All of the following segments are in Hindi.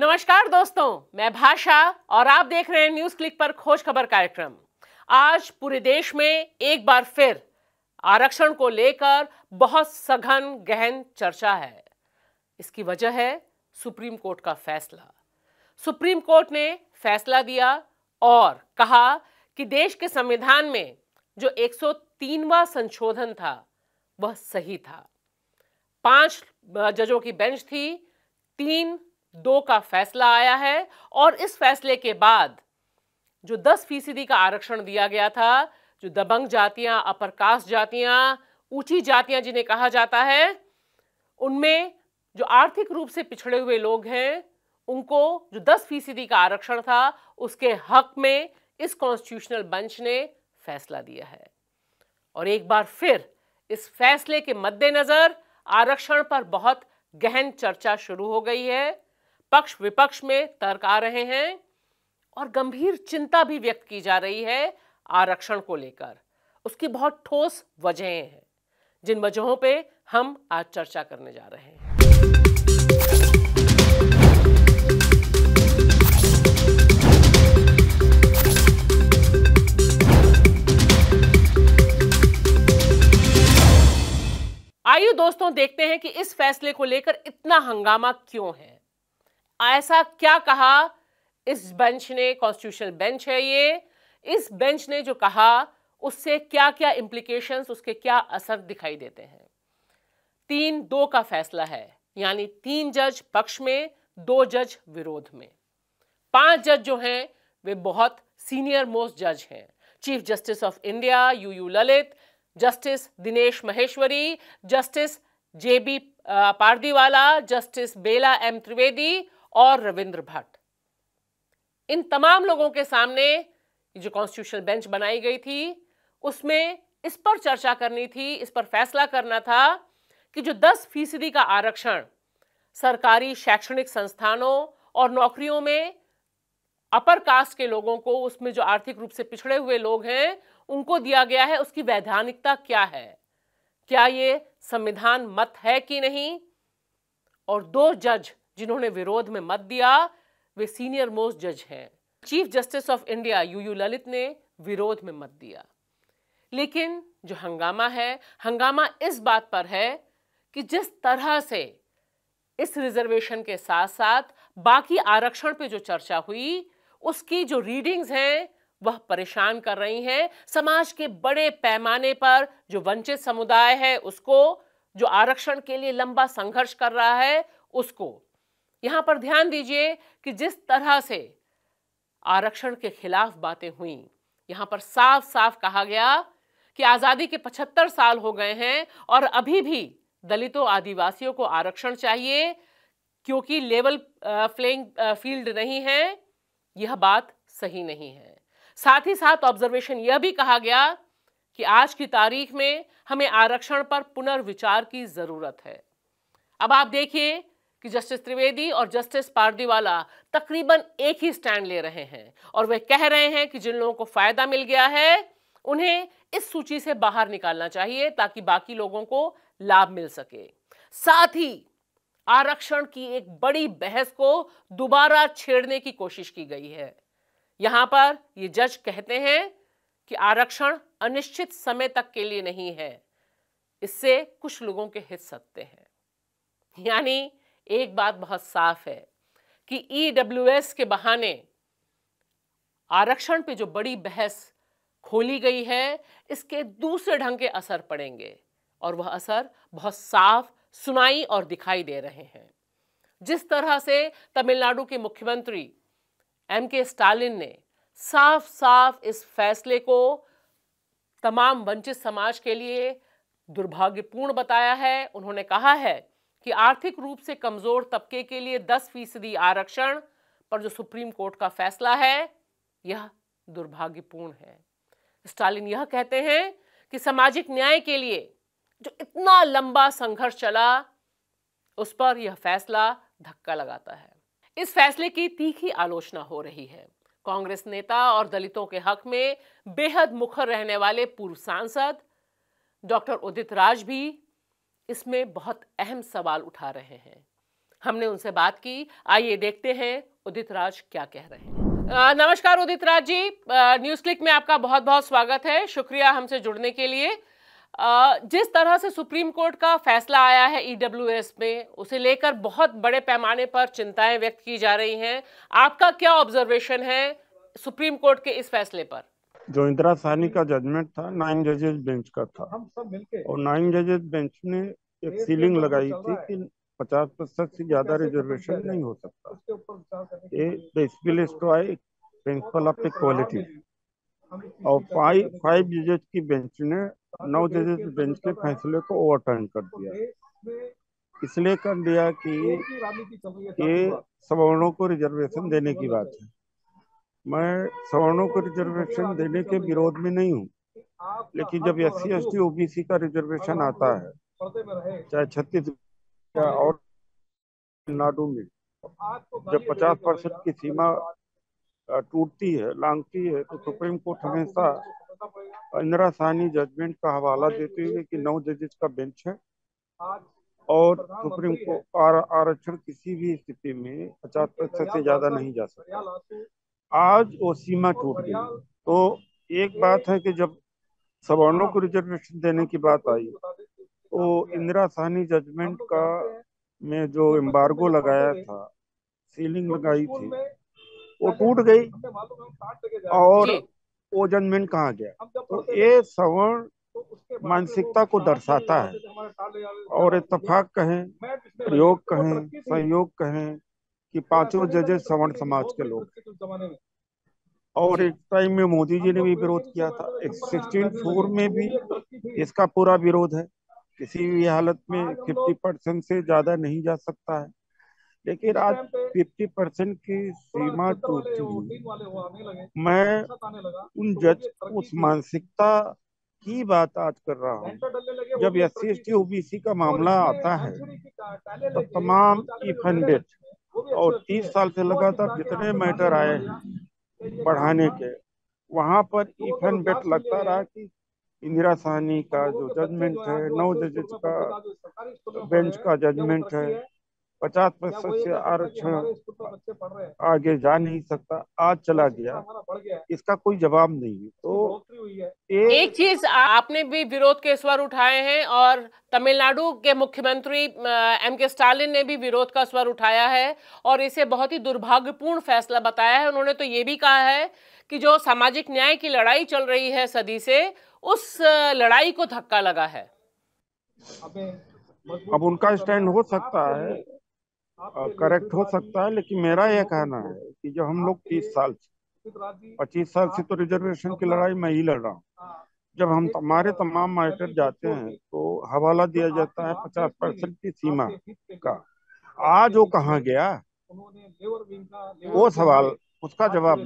नमस्कार दोस्तों मैं भाषा और आप देख रहे हैं न्यूज क्लिक पर खोज खबर कार्यक्रम आज पूरे देश में एक बार फिर आरक्षण को लेकर बहुत सघन गहन चर्चा है इसकी वजह है सुप्रीम कोर्ट का फैसला सुप्रीम कोर्ट ने फैसला दिया और कहा कि देश के संविधान में जो 103वां संशोधन था वह सही था पांच जजों की बेंच थी तीन दो का फैसला आया है और इस फैसले के बाद जो दस फीसदी का आरक्षण दिया गया था जो दबंग जातियां अपर कास्ट जातियां ऊंची जातियां जिन्हें कहा जाता है उनमें जो आर्थिक रूप से पिछड़े हुए लोग हैं उनको जो दस फीसदी का आरक्षण था उसके हक में इस कॉन्स्टिट्यूशनल बंच ने फैसला दिया है और एक बार फिर इस फैसले के मद्देनज़र आरक्षण पर बहुत गहन चर्चा शुरू हो गई है पक्ष विपक्ष में तर्क आ रहे हैं और गंभीर चिंता भी व्यक्त की जा रही है आरक्षण को लेकर उसकी बहुत ठोस वजहें हैं जिन वजहों पे हम आज चर्चा करने जा रहे हैं आइए दोस्तों देखते हैं कि इस फैसले को लेकर इतना हंगामा क्यों है ऐसा क्या कहा इस बेंच ने कॉन्स्टिट्यूशनल बेंच है ये इस बेंच ने जो कहा उससे क्या क्या इम्प्लीकेशन उसके क्या असर दिखाई देते हैं तीन दो का फैसला है यानी तीन जज पक्ष में दो जज विरोध में पांच जज जो हैं वे बहुत सीनियर मोस्ट जज हैं chief justice of India U U Lalit justice Dinesh Maheshwari justice J B Pardiwala justice Bela M Trivedi और रविंद्र भट्ट इन तमाम लोगों के सामने जो कॉन्स्टिट्यूशनल बेंच बनाई गई थी उसमें इस पर चर्चा करनी थी इस पर फैसला करना था कि जो 10 फीसदी का आरक्षण सरकारी शैक्षणिक संस्थानों और नौकरियों में अपर कास्ट के लोगों को उसमें जो आर्थिक रूप से पिछड़े हुए लोग हैं उनको दिया गया है उसकी वैधानिकता क्या है क्या ये संविधान मत है कि नहीं और दो जज जिन्होंने विरोध में मत दिया वे सीनियर मोस्ट जज हैं chief justice of India U U Lalit ने विरोध में मत दिया लेकिन जो हंगामा है हंगामा इस बात पर है कि जिस तरह से इस रिजर्वेशन के साथ साथ बाकी आरक्षण पे जो चर्चा हुई उसकी जो रीडिंग्स हैं वह परेशान कर रही हैं समाज के बड़े पैमाने पर जो वंचित समुदाय है उसको जो आरक्षण के लिए लंबा संघर्ष कर रहा है उसको यहां पर ध्यान दीजिए कि जिस तरह से आरक्षण के खिलाफ बातें हुई यहां पर साफ साफ कहा गया कि आज़ादी के 75 साल हो गए हैं और अभी भी दलितों आदिवासियों को आरक्षण चाहिए क्योंकि लेवल प्लेइंग फील्ड नहीं है यह बात सही नहीं है साथ ही साथ ऑब्जर्वेशन यह भी कहा गया कि आज की तारीख में हमें आरक्षण पर पुनर्विचार की ज़रूरत है अब आप देखिए कि जस्टिस त्रिवेदी और जस्टिस पारदीवाला तकरीबन एक ही स्टैंड ले रहे हैं और वे कह रहे हैं कि जिन लोगों को फ़ायदा मिल गया है उन्हें इस सूची से बाहर निकालना चाहिए ताकि बाकी लोगों को लाभ मिल सके साथ ही आरक्षण की एक बड़ी बहस को दोबारा छेड़ने की कोशिश की गई है यहां पर ये जज कहते हैं कि आरक्षण अनिश्चित समय तक के लिए नहीं है इससे कुछ लोगों के हित सकते हैं यानी एक बात बहुत साफ है कि ईडब्ल्यूएस e के बहाने आरक्षण पे जो बड़ी बहस खोली गई है इसके दूसरे ढंग के असर पड़ेंगे और वह असर बहुत साफ सुनाई और दिखाई दे रहे हैं जिस तरह से तमिलनाडु के मुख्यमंत्री एम के स्टालिन ने साफ साफ इस फैसले को तमाम वंचित समाज के लिए दुर्भाग्यपूर्ण बताया है उन्होंने कहा है कि आर्थिक रूप से कमज़ोर तबके के लिए दस फीसदी आरक्षण पर जो सुप्रीम कोर्ट का फैसला है यह दुर्भाग्यपूर्ण है स्टालिन यह कहते हैं कि सामाजिक न्याय के लिए जो इतना लंबा संघर्ष चला उस पर यह फैसला धक्का लगाता है इस फैसले की तीखी आलोचना हो रही है कांग्रेस नेता और दलितों के हक में बेहद मुखर रहने वाले पूर्व सांसद डॉक्टर उदित राज भी इसमें बहुत अहम सवाल उठा रहे हैं हमने उनसे बात की आइए देखते हैं उदित राज क्या कह रहे हैं नमस्कार उदित राज जी न्यूज क्लिक में आपका बहुत बहुत स्वागत है शुक्रिया हमसे जुड़ने के लिए जिस तरह से सुप्रीम कोर्ट का फैसला आया है ईडब्ल्यूएस e में उसे लेकर बहुत बड़े पैमाने पर चिंताएं व्यक्त की जा रही हैं आपका क्या ऑब्जर्वेशन है सुप्रीम कोर्ट के इस फैसले पर जो इंदिरा सहनी का जजमेंट था नाइन जजेस बेंच का था हम सब मिलके और नाइन जजेस बेंच ने एक सीलिंग लगाई थी कि पचास प्रतिशत से ज्यादा रिजर्वेशन नहीं हो सकता ये the skill principle of equality और फाइव फाइव जजेस की बेंच ने नौ जजेस बेंच के फैसले को ओवरटर्न कर तो दिया इसलिए कर दिया कि ये सवर्णों को रिजर्वेशन तो देने की तो बात है मैं सवर्णों को रिजर्वेशन देने के विरोध में नहीं हूँ लेकिन जब S C S T OBC का रिजर्वेशन आता है चाहे छत्तीसगढ़ और तमिलनाडु में जब 50 परसेंट की सीमा टूटती है लांगती है तो सुप्रीम कोर्ट हमेशा इंदिरा सहनी जजमेंट का हवाला देते हुए कि नौ जजेस का बेंच है और सुप्रीम कोर्ट आरक्षण किसी भी स्थिति में पचास प्रतिशत से ज्यादा नहीं जा सकता आज वो सीमा टूट गई तो एक बात है कि जब सवर्णों को रिजर्वेशन देने की बात आई तो इंदिरा सहनी जजमेंट का में जो एम्बार्गो लगाया था सीलिंग लगाई थी वो टूट गई और वो जजमेंट कहाँ गया तो ये सवर्ण तो मानसिकता को दर्शाता है और इतफाक कहें प्रयोग कहें सहयोग कहें कि पांचों जजेस सवर्ण समाज के लोग और एक टाइम में मोदी जी ने भी विरोध किया था एक सिक्सटीन फोर में भी इसका पूरा विरोध है किसी भी हालत में फिफ्टी परसेंट से ज्यादा नहीं जा सकता है लेकिन आज फिफ्टी परसेंट की सीमा टूट चुकी है मैं उन जज उस मानसिकता की बात आज कर रहा हूँ जब S C S T OBC का मामला आता है तो तमाम इफेंडेड और 30 अच्छा साल से लगातार जितने मैटर अच्छा आए हैं बढ़ाने के हाँ। वहाँ पर इफ एंड बेट लगता रहा कि इंदिरा साहनी तो का तो जो जजमेंट है नौ जजेस का बेंच का जजमेंट है पचास प्रतिशत आरक्षण आगे जा नहीं सकता आज चला गया, इसका कोई जवाब नहीं है तो, एक, एक चीज आपने भी विरोध के स्वर उठाए हैं और तमिलनाडु के मुख्यमंत्री एम के स्टालिन ने भी विरोध का स्वर उठाया है और इसे बहुत ही दुर्भाग्यपूर्ण फैसला बताया है उन्होंने तो ये भी कहा है कि जो सामाजिक न्याय की लड़ाई चल रही है सदी से उस लड़ाई को धक्का लगा है अब उनका स्टैंड हो सकता है करेक्ट हो सकता है लेकिन मेरा यह कहना है कि जो हम लोग तीस साल से पच्चीस साल से तो रिजर्वेशन की लड़ाई मैं ही लड़ रहा हूँ हाँ, जब हम हमारे तमाम माइटर जाते हैं तो हवाला दिया जाता है पचास परसेंट की सीमा का आज वो कहा गया वो सवाल उसका जवाब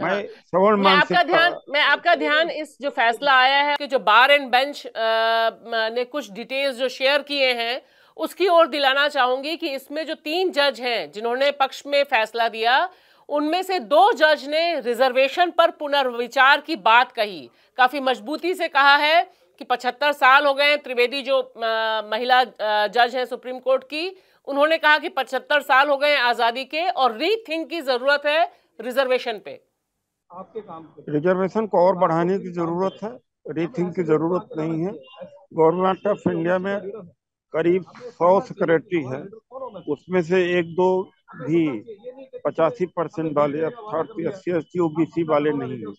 मैं हाँ। मैं आपका ध्यान मैं आपका ध्यान इस जो फैसला आया है कि जो बार एंड बेंच ने कुछ डिटेल्स जो शेयर किए हैं उसकी ओर दिलाना चाहूंगी कि इसमें जो तीन जज हैं जिन्होंने पक्ष में फैसला दिया उनमें से दो जज ने रिजर्वेशन पर पुनर्विचार की बात कही काफ़ी मजबूती से कहा है कि पचहत्तर साल हो गए हैं त्रिवेदी जो आ, महिला आ, जज हैं सुप्रीम कोर्ट की उन्होंने कहा कि पचहत्तर साल हो गए हैं आज़ादी के और रीथिंक की ज़रूरत है रिजर्वेशन पे आपके काम रिजर्वेशन को और बढ़ाने की ज़रूरत है रीथिंक की ज़रूरत नहीं है गवर्नमेंट ऑफ इंडिया में करीब सौ सिक्योरिटी है उसमें से एक दो भी पचासी परसेंट वाले अस्सी अस्सी ओबीसी वाले नहीं है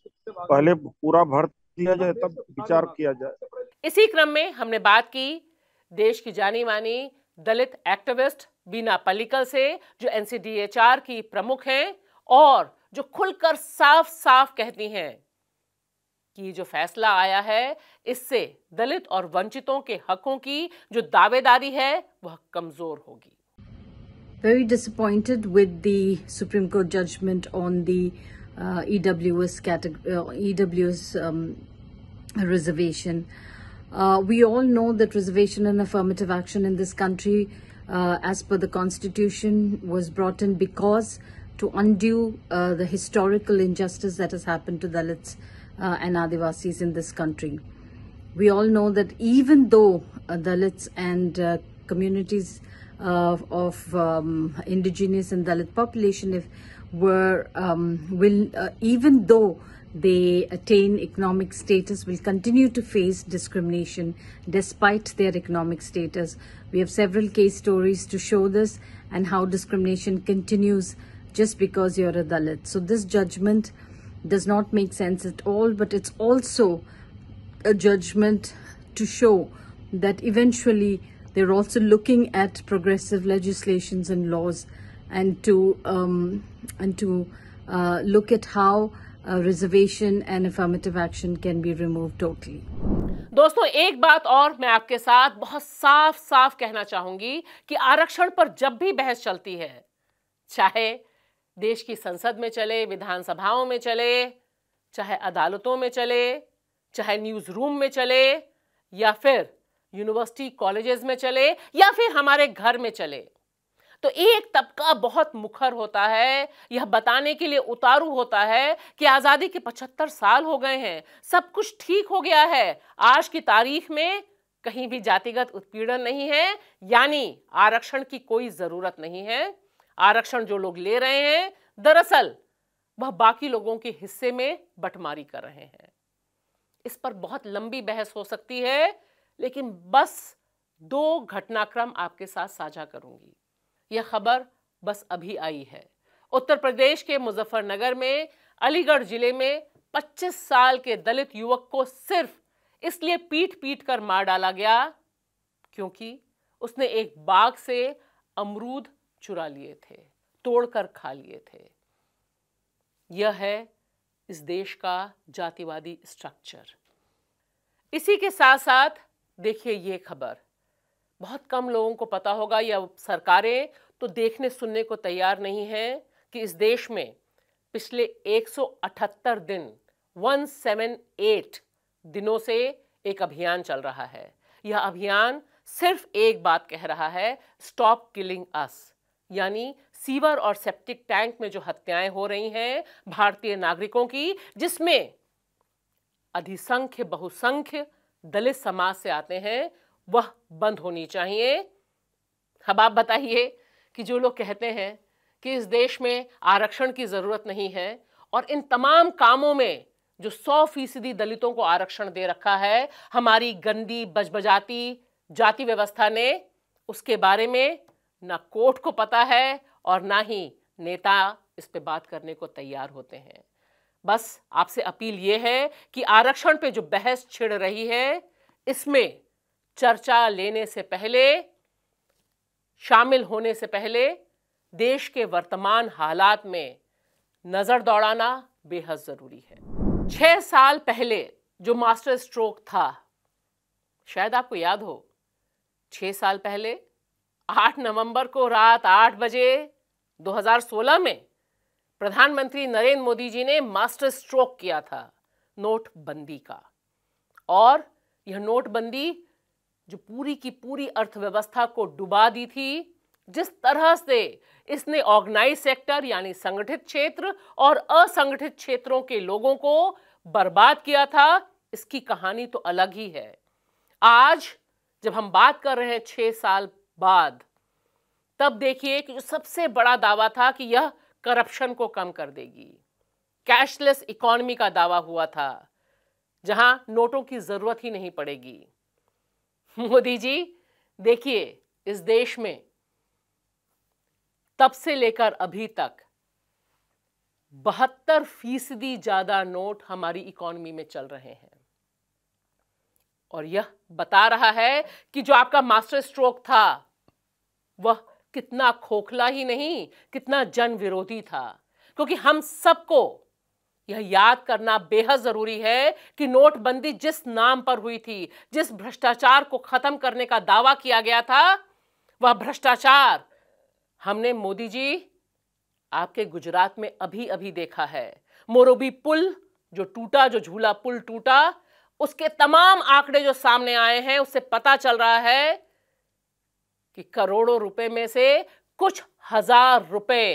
पहले पूरा भर दिया जाए तब विचार किया जाए इसी क्रम में हमने बात की देश की जानी मानी दलित एक्टिविस्ट बीना पल्लिकल से जो एनसीडीएचआर की प्रमुख हैं और जो खुलकर साफ साफ कहती हैं कि जो फैसला आया है इससे दलित और वंचितों के हकों की जो दावेदारी है वह कमजोर होगी Very disappointed with the Supreme Court judgment on the uh, EWS category, uh, EWS um, reservation. Uh, we all know that reservation and affirmative action in this country, uh, as per the Constitution, was brought in because to undo uh, the historical injustice that has happened to Dalits. Uh, uh, and Adivasis in this country. We all know that even though uh, Dalits and uh, communities of um, indigenous and Dalit population if were um, will uh, even though they attain economic status will continue to face discrimination despite their economic status. We have several case stories to show this and how discrimination continues just because you're a Dalit. So this judgment does not make sense at all but it's also a judgment to show that eventually they're also looking at progressive legislations and laws and to um, and to uh, look at how uh, reservation and affirmative action can be removed totally. दोस्तों एक बात और मैं आपके साथ बहुत साफ साफ कहना चाहूंगी कि आरक्षण पर जब भी बहस चलती है चाहे देश की संसद में चले विधानसभाओं में चले चाहे अदालतों में चले चाहे न्यूज़ रूम में चले या फिर यूनिवर्सिटी कॉलेजेस में चले या फिर हमारे घर में चले तो एक तबका बहुत मुखर होता है यह बताने के लिए उतारू होता है कि आज़ादी के 75 साल हो गए हैं सब कुछ ठीक हो गया है आज की तारीख में कहीं भी जातिगत उत्पीड़न नहीं है यानी आरक्षण की कोई ज़रूरत नहीं है आरक्षण जो लोग ले रहे हैं दरअसल वह बाकी लोगों के हिस्से में बटमारी कर रहे हैं इस पर बहुत लंबी बहस हो सकती है लेकिन बस दो घटनाक्रम आपके साथ साझा करूंगी यह खबर बस अभी आई है उत्तर प्रदेश के मुजफ्फरनगर में अलीगढ़ जिले में 25 साल के दलित युवक को सिर्फ इसलिए पीट पीट कर मार डाला गया क्योंकि उसने एक बाग से अमरूद चुरा लिए थे तोड़कर खा लिए थे यह है इस देश का जातिवादी स्ट्रक्चर इसी के साथ साथ देखिए ये खबर बहुत कम लोगों को पता होगा या सरकारें तो देखने सुनने को तैयार नहीं है कि इस देश में पिछले 178 दिन 178 दिनों से एक अभियान चल रहा है यह अभियान सिर्फ एक बात कह रहा है स्टॉप किलिंग अस यानी सीवर और सेप्टिक टैंक में जो हत्याएं हो रही हैं भारतीय नागरिकों की जिसमें अधिसंख्य बहुसंख्य दलित समाज से आते हैं वह बंद होनी चाहिए अब आप बताइए कि जो लोग कहते हैं कि इस देश में आरक्षण की ज़रूरत नहीं है और इन तमाम कामों में जो सौ फीसदी दलितों को आरक्षण दे रखा है हमारी गंदी बजबजाती जाति व्यवस्था ने उसके बारे में ना कोर्ट को पता है और ना ही नेता इस पे बात करने को तैयार होते हैं बस आपसे अपील ये है कि आरक्षण पे जो बहस छिड़ रही है इसमें चर्चा लेने से पहले शामिल होने से पहले देश के वर्तमान हालात में नज़र दौड़ाना बेहद ज़रूरी है छह साल पहले जो मास्टर स्ट्रोक था शायद आपको याद हो छह साल पहले आठ नवंबर को रात आठ बजे 2016 में प्रधानमंत्री नरेंद्र मोदी जी ने मास्टर स्ट्रोक किया था नोटबंदी का और यह नोटबंदी जो पूरी की पूरी अर्थव्यवस्था को डुबा दी थी जिस तरह से इसने ऑर्गेनाइज सेक्टर यानी संगठित क्षेत्र और असंगठित क्षेत्रों के लोगों को बर्बाद किया था इसकी कहानी तो अलग ही है आज जब हम बात कर रहे हैं छह साल बाद तब देखिए कि जो सबसे बड़ा दावा था कि यह करप्शन को कम कर देगी कैशलेस इकॉनमी का दावा हुआ था जहां नोटों की ज़रूरत ही नहीं पड़ेगी मोदी जी देखिए इस देश में तब से लेकर अभी तक बहत्तर फीसदी ज़्यादा नोट हमारी इकॉनमी में चल रहे हैं और यह बता रहा है कि जो आपका मास्टर स्ट्रोक था वह कितना खोखला ही नहीं कितना जन विरोधी था क्योंकि हम सबको यह याद करना बेहद ज़रूरी है कि नोटबंदी जिस नाम पर हुई थी जिस भ्रष्टाचार को ख़त्म करने का दावा किया गया था वह भ्रष्टाचार हमने मोदी जी आपके गुजरात में अभी अभी देखा है मोरूबी पुल जो टूटा जो झूला पुल टूटा उसके तमाम आंकड़े जो सामने आए हैं उससे पता चल रहा है कि करोड़ों रुपए में से कुछ हजार रुपए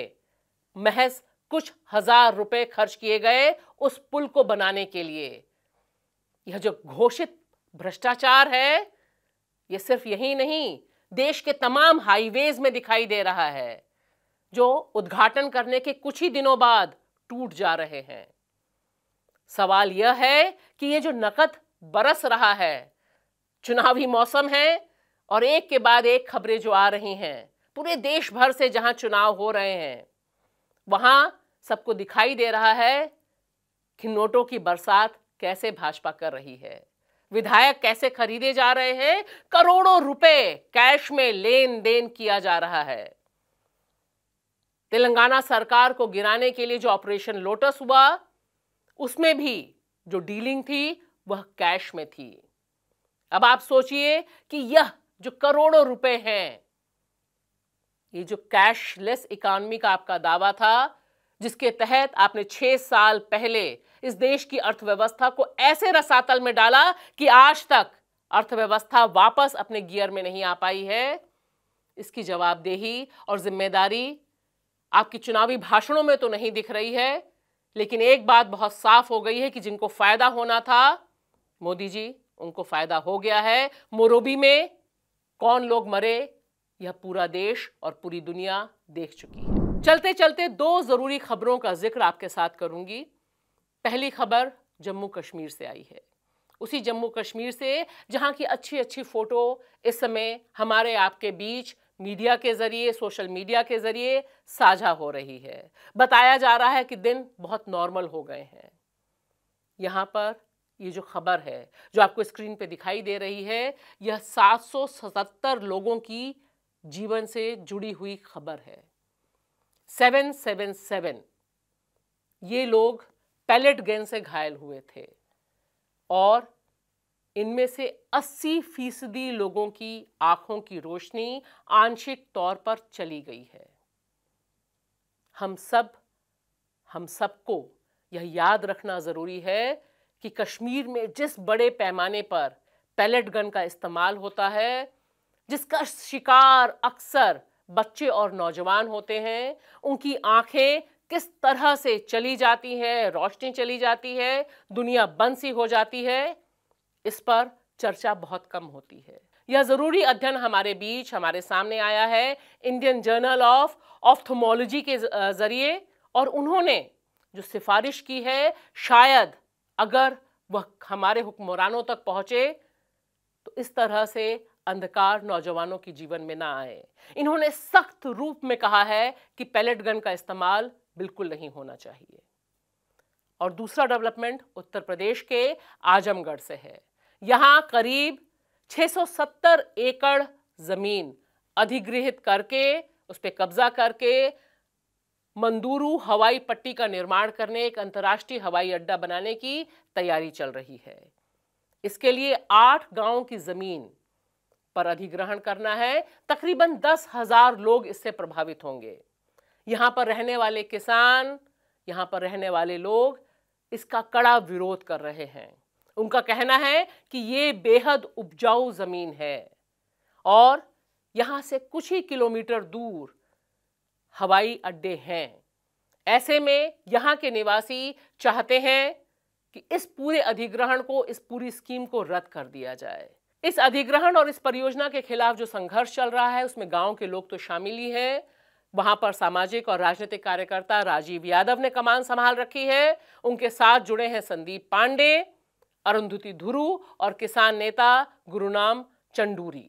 महज कुछ हजार रुपए खर्च किए गए उस पुल को बनाने के लिए यह जो घोषित भ्रष्टाचार है यह सिर्फ यही नहीं देश के तमाम हाईवेज में दिखाई दे रहा है जो उद्घाटन करने के कुछ ही दिनों बाद टूट जा रहे हैं सवाल यह है कि ये जो नकद बरस रहा है चुनावी मौसम है और एक के बाद एक खबरें जो आ रही हैं पूरे देश भर से जहां चुनाव हो रहे हैं वहां सबको दिखाई दे रहा है कि नोटों की बरसात कैसे भाजपा कर रही है विधायक कैसे खरीदे जा रहे हैं करोड़ों रुपए कैश में लेन देन किया जा रहा है तेलंगाना सरकार को गिराने के लिए जो ऑपरेशन लोटस हुआ उसमें भी जो डीलिंग थी वह कैश में थी अब आप सोचिए कि यह जो करोड़ों रुपए हैं ये जो कैशलेस इकॉनमी का आपका दावा था जिसके तहत आपने छह साल पहले इस देश की अर्थव्यवस्था को ऐसे रसातल में डाला कि आज तक अर्थव्यवस्था वापस अपने गियर में नहीं आ पाई है इसकी जवाबदेही और जिम्मेदारी आपकी चुनावी भाषणों में तो नहीं दिख रही है लेकिन एक बात बहुत साफ हो गई है कि जिनको फायदा होना था मोदी जी उनको फायदा हो गया है मोरोबी में कौन लोग मरे यह पूरा देश और पूरी दुनिया देख चुकी है चलते चलते दो ज़रूरी खबरों का जिक्र आपके साथ करूंगी पहली खबर जम्मू कश्मीर से आई है उसी जम्मू कश्मीर से जहाँ की अच्छी अच्छी फ़ोटो इस समय हमारे आपके बीच मीडिया के ज़रिए सोशल मीडिया के ज़रिए साझा हो रही है बताया जा रहा है कि दिन बहुत नॉर्मल हो गए हैं यहाँ पर ये जो खबर है जो आपको स्क्रीन पे दिखाई दे रही है यह 777 लोगों की जीवन से जुड़ी हुई खबर है 777 ये लोग पैलेट गेंद से घायल हुए थे और इनमें से 80 फीसदी लोगों की आंखों की रोशनी आंशिक तौर पर चली गई है हम सब हम सबको यह याद रखना ज़रूरी है कि कश्मीर में जिस बड़े पैमाने पर पैलेट गन का इस्तेमाल होता है जिसका शिकार अक्सर बच्चे और नौजवान होते हैं उनकी आंखें किस तरह से चली जाती हैं रोशनी चली जाती है दुनिया बंद सी हो जाती है इस पर चर्चा बहुत कम होती है यह ज़रूरी अध्ययन हमारे बीच हमारे सामने आया है इंडियन जर्नल ऑफ ऑफ्थोमोलॉजी के ज़रिए और उन्होंने जो सिफारिश की है शायद अगर वह हमारे हुक्मरानों तक पहुंचे तो इस तरह से अंधकार नौजवानों के जीवन में ना आए इन्होंने सख्त रूप में कहा है कि पैलेट गन का इस्तेमाल बिल्कुल नहीं होना चाहिए और दूसरा डेवलपमेंट उत्तर प्रदेश के आजमगढ़ से है यहां करीब 670 एकड़ ज़मीन अधिग्रहित करके उस पर कब्जा करके मंदूरू हवाई पट्टी का निर्माण करने एक अंतर्राष्ट्रीय हवाई अड्डा बनाने की तैयारी चल रही है इसके लिए आठ गांव की जमीन पर अधिग्रहण करना है तकरीबन दस हजार लोग इससे प्रभावित होंगे यहां पर रहने वाले किसान यहां पर रहने वाले लोग इसका कड़ा विरोध कर रहे हैं उनका कहना है कि ये बेहद उपजाऊ ज़मीन है और यहां से कुछ ही किलोमीटर दूर हवाई अड्डे हैं ऐसे में यहाँ के निवासी चाहते हैं कि इस पूरे अधिग्रहण को इस पूरी स्कीम को रद्द कर दिया जाए इस अधिग्रहण और इस परियोजना के खिलाफ जो संघर्ष चल रहा है उसमें गांव के लोग तो शामिल ही हैं वहां पर सामाजिक और राजनीतिक कार्यकर्ता राजीव यादव ने कमान संभाल रखी है उनके साथ जुड़े हैं संदीप पांडे अरुंधति धुरु और किसान नेता गुरुनाम चंडूरी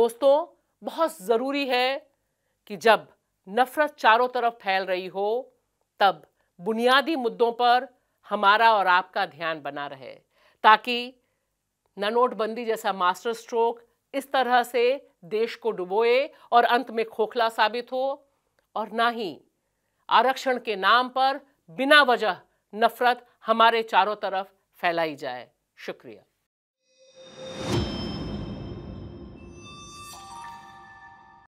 दोस्तों बहुत ज़रूरी है कि जब नफरत चारों तरफ फैल रही हो तब बुनियादी मुद्दों पर हमारा और आपका ध्यान बना रहे ताकि न नोटबंदी जैसा मास्टर स्ट्रोक इस तरह से देश को डुबोए और अंत में खोखला साबित हो और ना ही आरक्षण के नाम पर बिना वजह नफरत हमारे चारों तरफ फैलाई जाए शुक्रिया